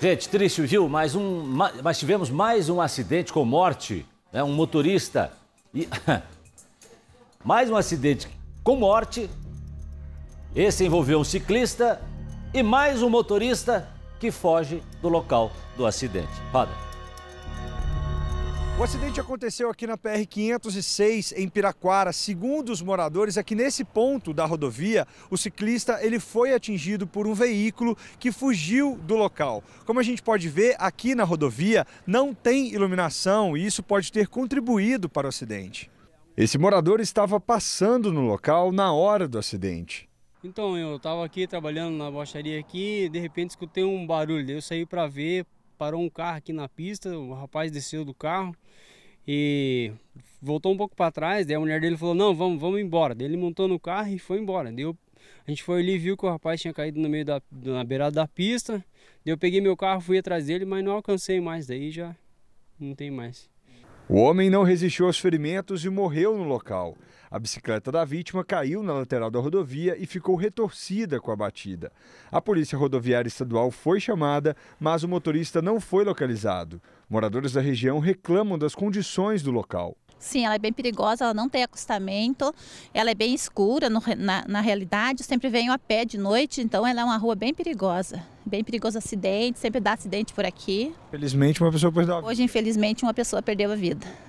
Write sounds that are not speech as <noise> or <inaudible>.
Gente, triste, viu? Mas, um, mas tivemos mais um acidente com morte. Né? Um motorista. E... <laughs> mais um acidente com morte. Esse envolveu um ciclista e mais um motorista que foge do local do acidente. Padre. O acidente aconteceu aqui na PR-506, em Piraquara. Segundo os moradores, aqui é nesse ponto da rodovia, o ciclista ele foi atingido por um veículo que fugiu do local. Como a gente pode ver, aqui na rodovia não tem iluminação e isso pode ter contribuído para o acidente. Esse morador estava passando no local na hora do acidente. Então, eu estava aqui trabalhando na baixaria aqui, de repente escutei um barulho, eu saí para ver, parou um carro aqui na pista, o rapaz desceu do carro e voltou um pouco para trás, daí a mulher dele falou: "Não, vamos, vamos embora". Daí ele montou no carro e foi embora. Deu a gente foi ali e viu que o rapaz tinha caído no meio da na beirada da pista. Daí eu peguei meu carro, fui atrás dele, mas não alcancei mais, daí já não tem mais. O homem não resistiu aos ferimentos e morreu no local. A bicicleta da vítima caiu na lateral da rodovia e ficou retorcida com a batida. A Polícia Rodoviária Estadual foi chamada, mas o motorista não foi localizado. Moradores da região reclamam das condições do local. Sim, ela é bem perigosa, ela não tem acostamento, ela é bem escura no, na, na realidade, eu sempre venho a pé de noite, então ela é uma rua bem perigosa. Bem perigoso acidente, sempre dá acidente por aqui. Felizmente uma pessoa perdeu a vida. Hoje, infelizmente, uma pessoa perdeu a vida.